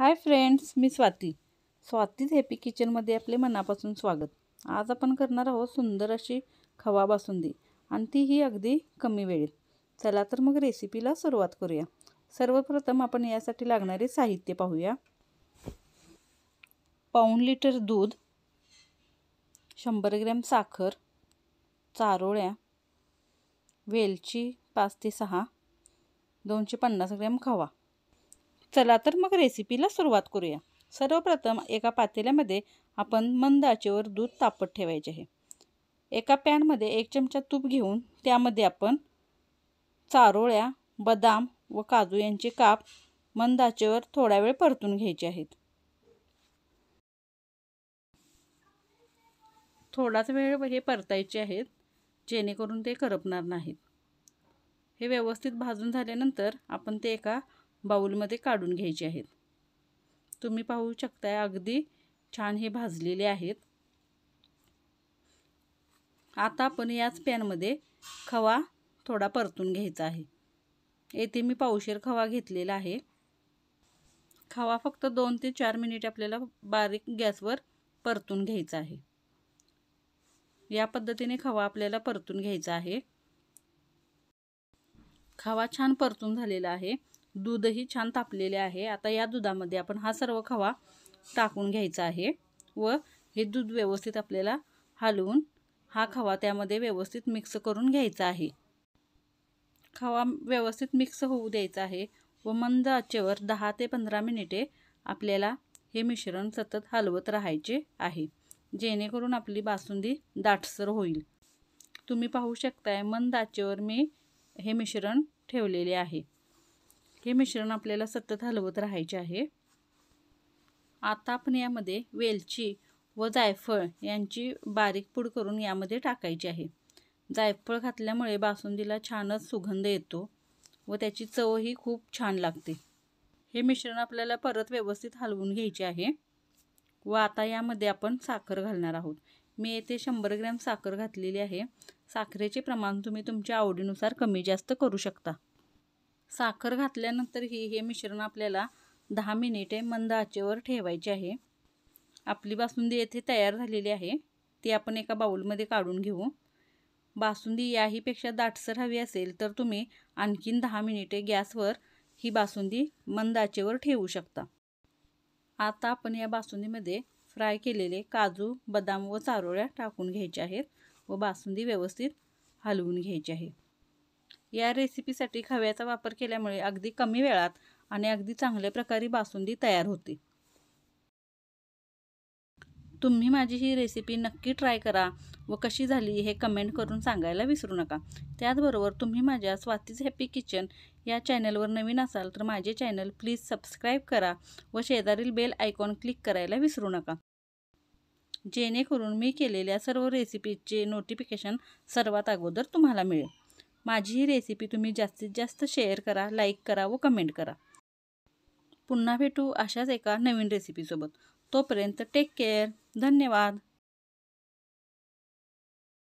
हाय friends मी स्वाती स्वातीच happy किचनमध्ये आपले मनापासून स्वागत आज आपण करणार आहोत सुंदर अशी खवा बासुंदी आणि ती ही अगदी कमी वेळेत चला तर मग रेसिपीला सुरुवात करूया सर्वप्रथम आपण यासाठी लागणारे साहित्य पाहूया पाऊण लिटर दूध शंभर ग्रॅम साखर चारोळ्या वेलची पाच ते सहा दोनशे पन्नास ग्रॅम खवा चला तर मग रेसिपीला सुरुवात करूया सर्वप्रथम एका पातेल्यामध्ये आपण मंद आचेवर दूध तापत ठेवायचे आहे एका पॅनमध्ये एक चमचा तूप घेऊन त्यामध्ये आपण चारोळ्या बदाम व काजू यांचे काप मंद आचेवर थोडा वेळ परतून घ्यायचे आहेत थोडाच वेळ हे परतायचे आहेत जेणेकरून ते करपणार नाहीत हे व्यवस्थित भाजून झाल्यानंतर आपण ते एका बाऊलमध्ये काढून घ्यायचे आहेत तुम्ही पाहू शकताय अगदी छान हे भाजलेले आहेत आता आपण याच पॅनमध्ये खवा थोडा परतून घ्यायचा आहे येथे मी पावशेर खवा घेतलेला आहे खवा फक्त दोन ते चार मिनिट आपल्याला बारीक गॅसवर परतून घ्यायचा आहे या पद्धतीने खवा आपल्याला परतून घ्यायचा आहे खवा छान परतून झालेला आहे दूधही छान तापलेले आहे आता या दुधामध्ये आपण हा सर्व खवा टाकून घ्यायचा आहे व हे दूध व्यवस्थित आपल्याला हलवून हा खवा त्यामध्ये व्यवस्थित मिक्स करून घ्यायचा आहे खवा व्यवस्थित मिक्स होऊ द्यायचा आहे व मंद आचेवर दहा ते पंधरा मिनिटे आपल्याला हे मिश्रण सतत हलवत राहायचे आहे जेणेकरून आपली बासुंदी दाटसर होईल तुम्ही पाहू शकताय मंद आचेवर मी हे मिश्रण ठेवलेले आहे हे मिश्रण आपल्याला सतत हलवत राहायचे आहे आता आपण यामध्ये वेलची व जायफळ यांची बारीक पूड करून यामध्ये टाकायची आहे जायफळ घातल्यामुळे बासुंदीला छानच सुगंध येतो व त्याची चवही खूप छान लागते हे मिश्रण आपल्याला परत व्यवस्थित हलवून घ्यायचे आहे व आता यामध्ये आपण साखर घालणार आहोत मी येथे शंभर ग्रॅम साखर घातलेली आहे साखरेचे प्रमाण तुम्ही तुमच्या आवडीनुसार कमी जास्त करू शकता साखर घातल्यानंतर ही हे मिश्रण आपल्याला दहा मिनिटे मंद आचेवर ठेवायचे आहे आपली बासुंदी येथे तयार झालेली आहे ती आपण एका बाऊलमध्ये काढून घेऊ बासुंदी याहीपेक्षा दाटसर हवी असेल तर तुम्ही आणखीन दहा मिनिटे गॅसवर ही बासुंदी मंद आचेवर ठेवू शकता आता आपण या बासुंदीमध्ये फ्राय केलेले काजू बदाम व चारोळ्या टाकून घ्यायचे आहेत व बासुंदी व्यवस्थित हलवून घ्यायची आहे या रेसिपीसाठी खव्याचा वापर केल्यामुळे अगदी कमी वेळात आणि अगदी चांगल्या प्रकारे बासुंदी तयार होते तुम्ही माझी ही रेसिपी नक्की ट्राय करा व कशी झाली हे कमेंट करून सांगायला विसरू नका त्याचबरोबर तुम्ही माझ्या स्वातीज हॅपी किचन या चॅनलवर नवीन असाल तर माझे चॅनल प्लीज सबस्क्राईब करा व शेजारील बेल आयकॉन क्लिक करायला विसरू नका जेणेकरून मी केलेल्या सर्व रेसिपीचे नोटिफिकेशन सर्वात अगोदर तुम्हाला मिळेल माझी ही रेसिपी तुम्ही जास्तीत जास्त शेअर करा लाईक करा व कमेंट करा पुन्हा भेटू अशाच एका नवीन रेसिपीसोबत तोपर्यंत टेक केअर धन्यवाद